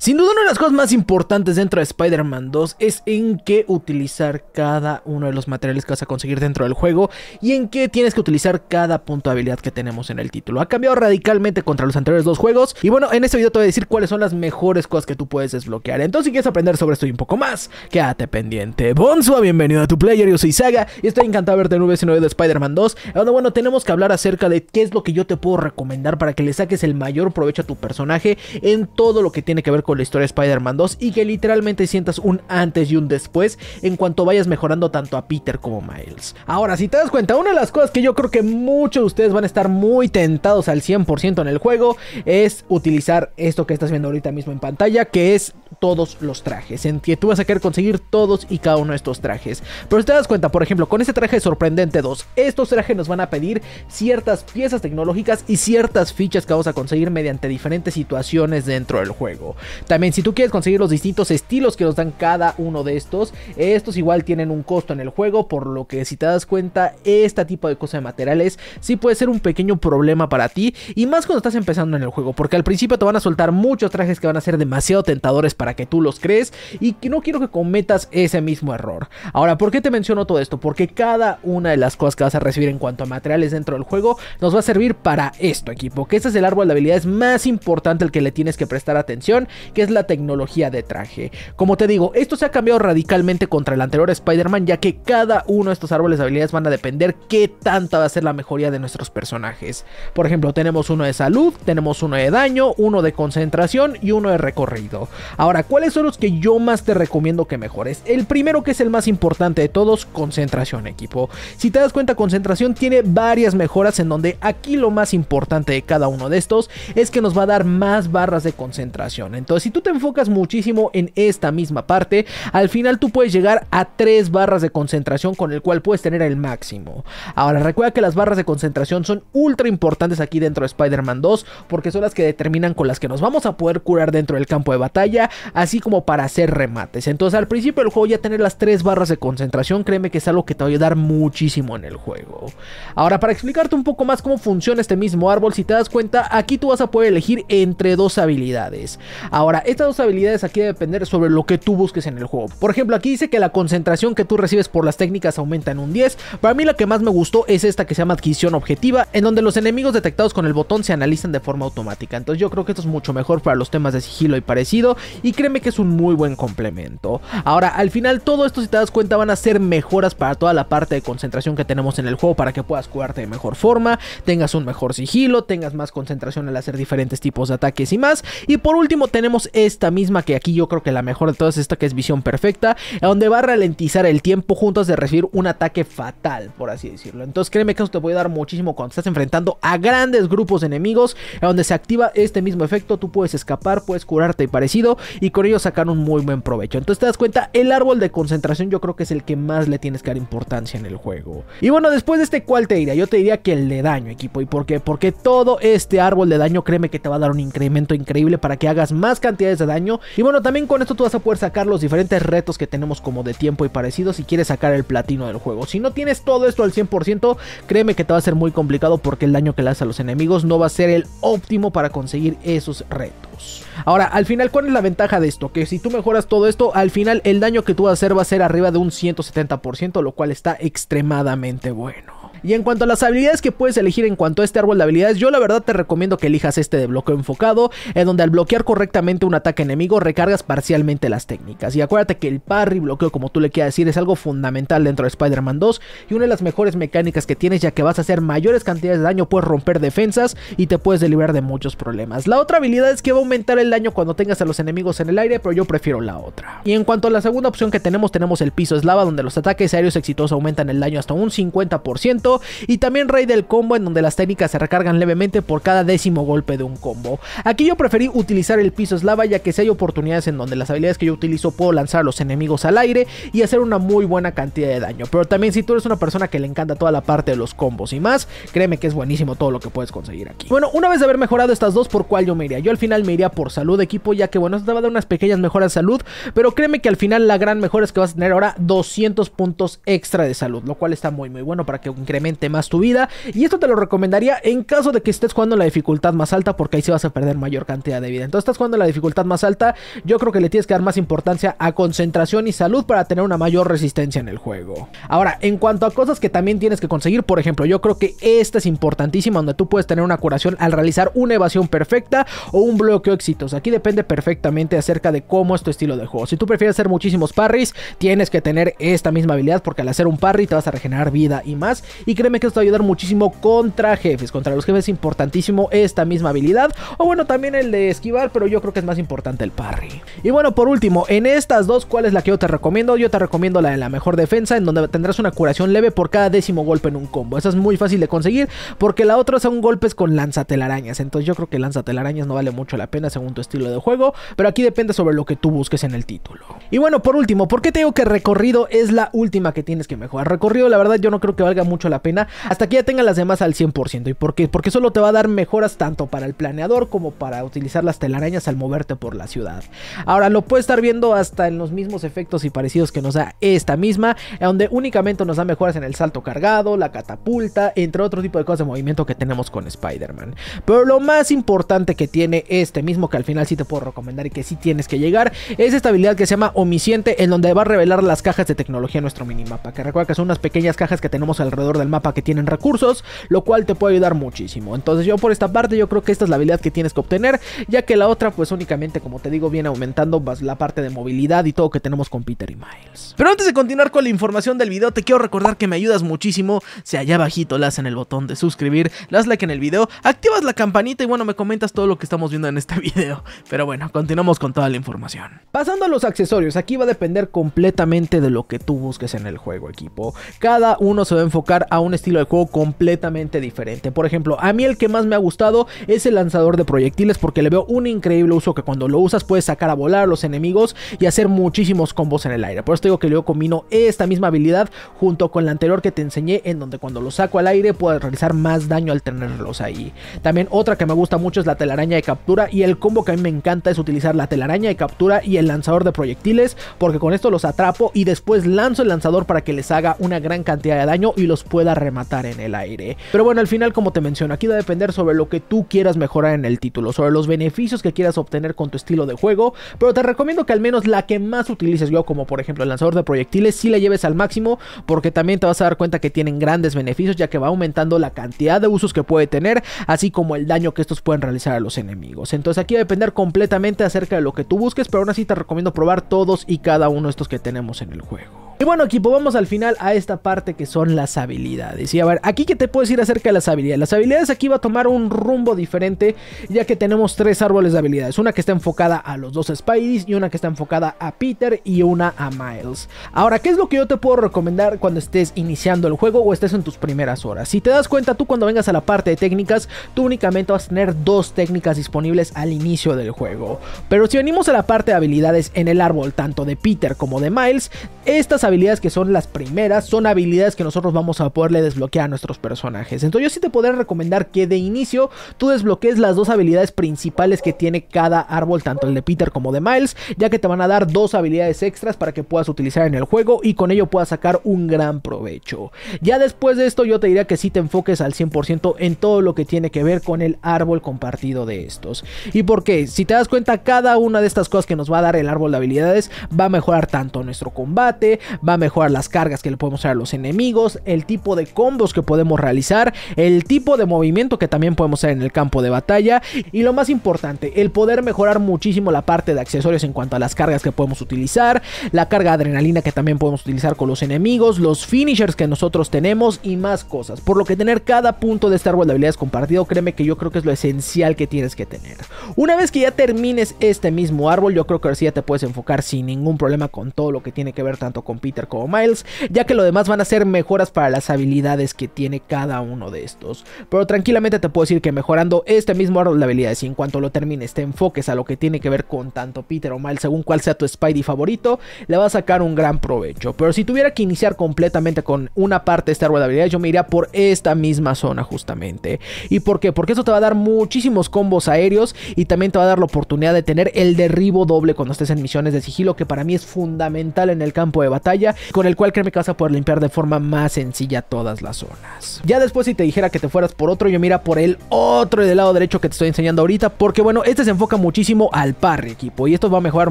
Sin duda una de las cosas más importantes dentro de Spider-Man 2 es en qué utilizar cada uno de los materiales que vas a conseguir dentro del juego y en qué tienes que utilizar cada punto de habilidad que tenemos en el título. Ha cambiado radicalmente contra los anteriores dos juegos y bueno, en este video te voy a decir cuáles son las mejores cosas que tú puedes desbloquear. Entonces si quieres aprender sobre esto y un poco más, quédate pendiente. Bonzo, bienvenido a tu player, yo soy Saga y estoy encantado de verte en un video de Spider-Man 2. Ahora bueno, tenemos que hablar acerca de qué es lo que yo te puedo recomendar para que le saques el mayor provecho a tu personaje en todo lo que tiene que ver con con la historia de Spider-Man 2 y que literalmente sientas un antes y un después en cuanto vayas mejorando tanto a Peter como Miles. Ahora, si te das cuenta, una de las cosas que yo creo que muchos de ustedes van a estar muy tentados al 100% en el juego es utilizar esto que estás viendo ahorita mismo en pantalla, que es todos los trajes, en que tú vas a querer conseguir todos y cada uno de estos trajes. Pero si te das cuenta, por ejemplo, con este traje sorprendente 2, estos trajes nos van a pedir ciertas piezas tecnológicas y ciertas fichas que vamos a conseguir mediante diferentes situaciones dentro del juego. También si tú quieres conseguir los distintos estilos que nos dan cada uno de estos, estos igual tienen un costo en el juego, por lo que si te das cuenta, este tipo de cosas de materiales sí puede ser un pequeño problema para ti y más cuando estás empezando en el juego, porque al principio te van a soltar muchos trajes que van a ser demasiado tentadores para que tú los crees y que no quiero que cometas ese mismo error. Ahora, ¿por qué te menciono todo esto? Porque cada una de las cosas que vas a recibir en cuanto a materiales dentro del juego nos va a servir para esto, equipo, que este es el árbol de habilidades más importante al que le tienes que prestar atención que es la tecnología de traje. Como te digo, esto se ha cambiado radicalmente contra el anterior Spider-Man, ya que cada uno de estos árboles de habilidades van a depender qué tanta va a ser la mejoría de nuestros personajes. Por ejemplo, tenemos uno de salud, tenemos uno de daño, uno de concentración y uno de recorrido. Ahora, ¿cuáles son los que yo más te recomiendo que mejores? El primero que es el más importante de todos, concentración equipo. Si te das cuenta, concentración tiene varias mejoras en donde aquí lo más importante de cada uno de estos es que nos va a dar más barras de concentración. Entonces, Si tú te enfocas muchísimo en esta misma parte, al final tú puedes llegar a tres barras de concentración con el cual puedes tener el máximo. Ahora, recuerda que las barras de concentración son ultra importantes aquí dentro de Spider-Man 2 porque son las que determinan con las que nos vamos a poder curar dentro del campo de batalla, así como para hacer remates. Entonces, al principio del juego ya tener las tres barras de concentración, créeme que es algo que te va a ayudar muchísimo en el juego. Ahora, para explicarte un poco más cómo funciona este mismo árbol, si te das cuenta, aquí tú vas a poder elegir entre dos habilidades. Ahora, estas dos habilidades aquí dependen depender sobre lo que tú busques en el juego. Por ejemplo, aquí dice que la concentración que tú recibes por las técnicas aumenta en un 10. Para mí la que más me gustó es esta que se llama adquisición objetiva, en donde los enemigos detectados con el botón se analizan de forma automática. Entonces yo creo que esto es mucho mejor para los temas de sigilo y parecido, y créeme que es un muy buen complemento. Ahora, al final todo esto si te das cuenta van a ser mejoras para toda la parte de concentración que tenemos en el juego para que puedas curarte de mejor forma, tengas un mejor sigilo, tengas más concentración al hacer diferentes tipos de ataques y más. Y por último tenemos tenemos esta misma que aquí yo creo que la mejor de todas es esta que es visión perfecta, donde va a ralentizar el tiempo juntos de recibir un ataque fatal, por así decirlo. Entonces créeme que eso te puede dar muchísimo cuando estás enfrentando a grandes grupos de enemigos, donde se activa este mismo efecto, tú puedes escapar, puedes curarte y parecido, y con ello sacar un muy buen provecho. Entonces te das cuenta, el árbol de concentración yo creo que es el que más le tienes que dar importancia en el juego. Y bueno, después de este, ¿cuál te diría? Yo te diría que el de daño, equipo. ¿Y por qué? Porque todo este árbol de daño, créeme que te va a dar un incremento increíble para que hagas más cantidades de daño. Y bueno, también con esto tú vas a poder sacar los diferentes retos que tenemos como de tiempo y parecido si quieres sacar el platino del juego. Si no tienes todo esto al 100%, créeme que te va a ser muy complicado porque el daño que le das a los enemigos no va a ser el óptimo para conseguir esos retos. Ahora, al final, ¿cuál es la ventaja de esto? Que si tú mejoras todo esto, al final el daño que tú vas a hacer va a ser arriba de un 170%, lo cual está extremadamente bueno. Y en cuanto a las habilidades que puedes elegir en cuanto a este árbol de habilidades, yo la verdad te recomiendo que elijas este de bloqueo enfocado, en donde al bloquear correctamente un ataque enemigo recargas parcialmente las técnicas. Y acuérdate que el parry bloqueo, como tú le quieras decir, es algo fundamental dentro de Spider-Man 2 y una de las mejores mecánicas que tienes ya que vas a hacer mayores cantidades de daño, puedes romper defensas y te puedes deliberar de muchos problemas. La otra habilidad es que va a aumentar el daño cuando tengas a los enemigos en el aire, pero yo prefiero la otra. Y en cuanto a la segunda opción que tenemos, tenemos el piso eslava donde los ataques aéreos exitosos aumentan el daño hasta un 50% y también Rey del Combo en donde las técnicas se recargan levemente por cada décimo golpe de un combo. Aquí yo preferí utilizar el piso eslava ya que si hay oportunidades en donde las habilidades que yo utilizo puedo lanzar a los enemigos al aire y hacer una muy buena cantidad de daño. Pero también si tú eres una persona que le encanta toda la parte de los combos y más, créeme que es buenísimo todo lo que puedes conseguir aquí. Bueno, una vez de haber mejorado estas dos, ¿por cuál yo me iría? Yo al final me iría por salud de equipo ya que bueno, esto te va a dar unas pequeñas mejoras de salud, pero créeme que al final la gran mejora es que vas a tener ahora 200 puntos extra de salud, lo cual está muy muy bueno para que creas más tu vida. Y esto te lo recomendaría en caso de que estés jugando la dificultad más alta, porque ahí sí vas a perder mayor cantidad de vida. Entonces estás jugando la dificultad más alta, yo creo que le tienes que dar más importancia a concentración y salud para tener una mayor resistencia en el juego. Ahora, en cuanto a cosas que también tienes que conseguir, por ejemplo, yo creo que esta es importantísima, donde tú puedes tener una curación al realizar una evasión perfecta o un bloqueo exitoso. Aquí depende perfectamente acerca de cómo es tu estilo de juego. Si tú prefieres hacer muchísimos parries, tienes que tener esta misma habilidad porque al hacer un parry te vas a regenerar vida y más. Y créeme que esto va a ayudar muchísimo contra jefes. Contra los jefes es importantísimo esta misma habilidad. O bueno, también el de esquivar, pero yo creo que es más importante el parry. Y bueno, por último, en estas dos, ¿cuál es la que yo te recomiendo? Yo te recomiendo la de la mejor defensa, en donde tendrás una curación leve por cada décimo golpe en un combo. Esa es muy fácil de conseguir, porque la otra son golpes con lanzatelarañas. Entonces yo creo que lanzatelarañas no vale mucho la pena según tu estilo de juego, pero aquí depende sobre lo que tú busques en el título. Y bueno, por último, ¿por qué te digo que recorrido es la última que tienes que mejorar? Recorrido, la verdad, yo no creo que valga mucho la pena hasta que ya tengan las demás al 100%. ¿Y por qué? Porque solo te va a dar mejoras tanto para el planeador como para utilizar las telarañas al moverte por la ciudad. Ahora lo puedes estar viendo hasta en los mismos efectos y parecidos que nos da esta misma, donde únicamente nos da mejoras en el salto cargado, la catapulta, entre otro tipo de cosas de movimiento que tenemos con Spider-Man. Pero lo más importante que tiene este mismo, que al final sí te puedo recomendar y que sí tienes que llegar, es esta habilidad que se llama Omnisciente, en donde va a revelar las cajas de tecnología nuestro minimapa. Que recuerda que son unas pequeñas cajas que tenemos alrededor de mapa que tienen recursos, lo cual te puede ayudar muchísimo. Entonces yo por esta parte yo creo que esta es la habilidad que tienes que obtener, ya que la otra pues únicamente como te digo viene aumentando la parte de movilidad y todo que tenemos con Peter y Miles. Pero antes de continuar con la información del video te quiero recordar que me ayudas muchísimo si allá abajito le en el botón de suscribir, le like en el video, activas la campanita y bueno me comentas todo lo que estamos viendo en este video. Pero bueno, continuamos con toda la información. Pasando a los accesorios, aquí va a depender completamente de lo que tú busques en el juego equipo. Cada uno se va a enfocar a un estilo de juego completamente diferente. Por ejemplo, a mí el que más me ha gustado es el lanzador de proyectiles porque le veo un increíble uso que cuando lo usas puedes sacar a volar a los enemigos y hacer muchísimos combos en el aire. Por eso digo que yo combino esta misma habilidad junto con la anterior que te enseñé en donde cuando lo saco al aire puedes realizar más daño al tenerlos ahí. También otra que me gusta mucho es la telaraña de captura y el combo que a mí me encanta es utilizar la telaraña de captura y el lanzador de proyectiles porque con esto los atrapo y después lanzo el lanzador para que les haga una gran cantidad de daño y los puedo pueda rematar en el aire. Pero bueno, al final, como te menciono, aquí va a depender sobre lo que tú quieras mejorar en el título, sobre los beneficios que quieras obtener con tu estilo de juego, pero te recomiendo que al menos la que más utilices yo, como por ejemplo el lanzador de proyectiles, si la lleves al máximo, porque también te vas a dar cuenta que tienen grandes beneficios, ya que va aumentando la cantidad de usos que puede tener, así como el daño que estos pueden realizar a los enemigos. Entonces aquí va a depender completamente acerca de lo que tú busques, pero aún así te recomiendo probar todos y cada uno de estos que tenemos en el juego. Y bueno equipo, vamos al final a esta parte que son las habilidades. Y a ver, aquí que te puedo decir acerca de las habilidades. Las habilidades aquí va a tomar un rumbo diferente ya que tenemos tres árboles de habilidades. Una que está enfocada a los dos Spideys y una que está enfocada a Peter y una a Miles. Ahora, ¿qué es lo que yo te puedo recomendar cuando estés iniciando el juego o estés en tus primeras horas? Si te das cuenta, tú cuando vengas a la parte de técnicas, tú únicamente vas a tener dos técnicas disponibles al inicio del juego. Pero si venimos a la parte de habilidades en el árbol tanto de Peter como de Miles, estas habilidades que son las primeras son habilidades que nosotros vamos a poderle desbloquear a nuestros personajes. Entonces yo sí te podría recomendar que de inicio tú desbloquees las dos habilidades principales que tiene cada árbol, tanto el de Peter como de Miles, ya que te van a dar dos habilidades extras para que puedas utilizar en el juego y con ello puedas sacar un gran provecho. Ya después de esto yo te diría que sí te enfoques al 100% en todo lo que tiene que ver con el árbol compartido de estos. ¿Y porque Si te das cuenta, cada una de estas cosas que nos va a dar el árbol de habilidades va a mejorar tanto nuestro combate, va a mejorar las cargas que le podemos dar a los enemigos, el tipo de combos que podemos realizar, el tipo de movimiento que también podemos hacer en el campo de batalla y lo más importante, el poder mejorar muchísimo la parte de accesorios en cuanto a las cargas que podemos utilizar, la carga de adrenalina que también podemos utilizar con los enemigos, los finishers que nosotros tenemos y más cosas. Por lo que tener cada punto de este árbol de habilidades compartido, créeme que yo creo que es lo esencial que tienes que tener. Una vez que ya termines este mismo árbol, yo creo que ahora sí ya te puedes enfocar sin ningún problema con todo lo que tiene que ver tanto con Peter como Miles, ya que lo demás van a ser mejoras para las habilidades que tiene cada uno de estos. Pero tranquilamente te puedo decir que mejorando este mismo árbol de habilidades y en cuanto lo termines te enfoques a lo que tiene que ver con tanto Peter o Miles según cuál sea tu Spidey favorito, le va a sacar un gran provecho. Pero si tuviera que iniciar completamente con una parte de este árbol de habilidades, yo me iría por esta misma zona justamente. ¿Y por qué? Porque eso te va a dar muchísimos combos aéreos y también te va a dar la oportunidad de tener el derribo doble cuando estés en misiones de sigilo, que para mí es fundamental en el campo de batalla con el cual créeme que vas a poder limpiar de forma más sencilla todas las zonas. Ya después si te dijera que te fueras por otro, yo mira por el otro del lado derecho que te estoy enseñando ahorita, porque bueno, este se enfoca muchísimo al parry, equipo, y esto va a mejorar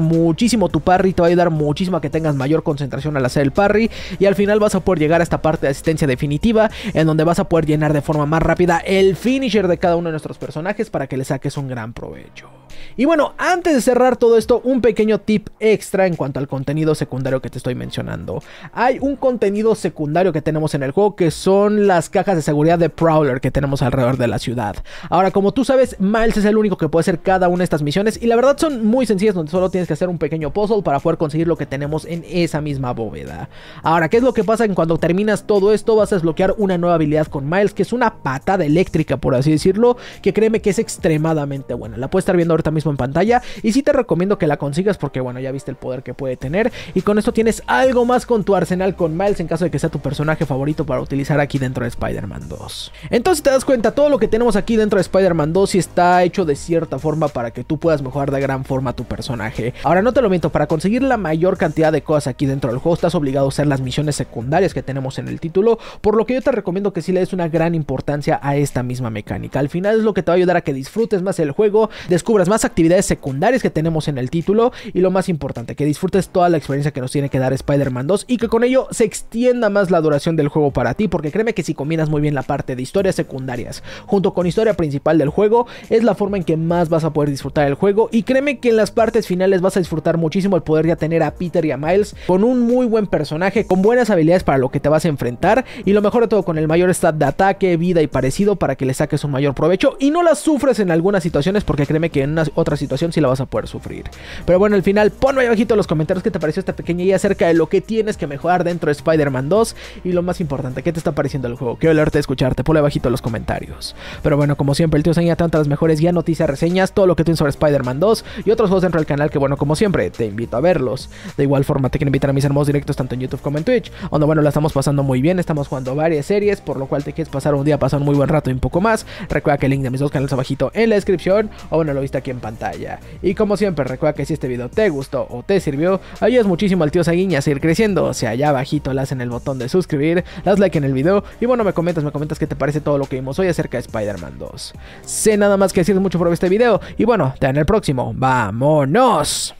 muchísimo tu parry, te va a ayudar muchísimo a que tengas mayor concentración al hacer el parry, y al final vas a poder llegar a esta parte de asistencia definitiva, en donde vas a poder llenar de forma más rápida el finisher de cada uno de nuestros personajes para que le saques un gran provecho. Y bueno, antes de cerrar todo esto, un pequeño tip extra en cuanto al contenido secundario que te estoy mencionando. Hay un contenido secundario que tenemos en el juego que son las cajas de seguridad de Prowler que tenemos alrededor de la ciudad. Ahora, como tú sabes, Miles es el único que puede hacer cada una de estas misiones y la verdad son muy sencillas donde solo tienes que hacer un pequeño puzzle para poder conseguir lo que tenemos en esa misma bóveda. Ahora, ¿qué es lo que pasa en cuando terminas todo esto? Vas a desbloquear una nueva habilidad con Miles que es una patada eléctrica, por así decirlo, que créeme que es extremadamente buena. La puedes estar viendo ahorita mismo en pantalla. Y si te recomiendo que la consigas porque, bueno, ya viste el poder que puede tener. Y con esto tienes algo más con tu arsenal con Miles en caso de que sea tu personaje favorito para utilizar aquí dentro de Spider-Man 2. Entonces te das cuenta, todo lo que tenemos aquí dentro de Spider-Man 2 si está hecho de cierta forma para que tú puedas mejorar de gran forma tu personaje. Ahora no te lo miento, para conseguir la mayor cantidad de cosas aquí dentro del juego estás obligado a hacer las misiones secundarias que tenemos en el título, por lo que yo te recomiendo que si le des una gran importancia a esta misma mecánica. Al final es lo que te va a ayudar a que disfrutes más el juego, descubras más actividades secundarias que tenemos en el título y lo más importante, que disfrutes toda la experiencia que nos tiene que dar Spider-Man 2 y que con ello se extienda más la duración del juego para ti, porque créeme que si combinas muy bien la parte de historias secundarias junto con historia principal del juego, es la forma en que más vas a poder disfrutar el juego y créeme que en las partes finales vas a disfrutar muchísimo el poder ya tener a Peter y a Miles con un muy buen personaje, con buenas habilidades para lo que te vas a enfrentar y lo mejor de todo con el mayor stat de ataque, vida y parecido para que le saques un mayor provecho y no las sufres en algunas situaciones porque créeme que en otra situación si la vas a poder sufrir. Pero bueno, al final, ponme ahí abajito los comentarios que te pareció esta pequeña idea acerca de lo que tienes que mejorar dentro de Spider-Man 2 y lo más importante, ¿qué te está pareciendo el juego? Quiero leerte, escucharte, ponle abajito los comentarios. Pero bueno, como siempre, el tío enseña tantas las mejores guías, noticias, reseñas, todo lo que tienes sobre Spider-Man 2 y otros juegos dentro del canal que bueno, como siempre, te invito a verlos. De igual forma, te quiero invitar a mis hermosos directos tanto en YouTube como en Twitch, donde bueno, la estamos pasando muy bien, estamos jugando varias series, por lo cual te quieres pasar un día, pasar un muy buen rato y un poco más. Recuerda que el link de mis dos canales abajito en la descripción, o bueno, lo viste aquí en pantalla. Y como siempre, recuerda que si este video te gustó o te sirvió, ayudas muchísimo al tío Saguiña a seguir creciendo. O sea, allá abajito las en el botón de suscribir, las like en el video y bueno, me comentas, me comentas qué te parece todo lo que vimos hoy acerca de Spider-Man 2. Sé nada más que decir mucho por este video y bueno, te en el próximo. ¡Vámonos!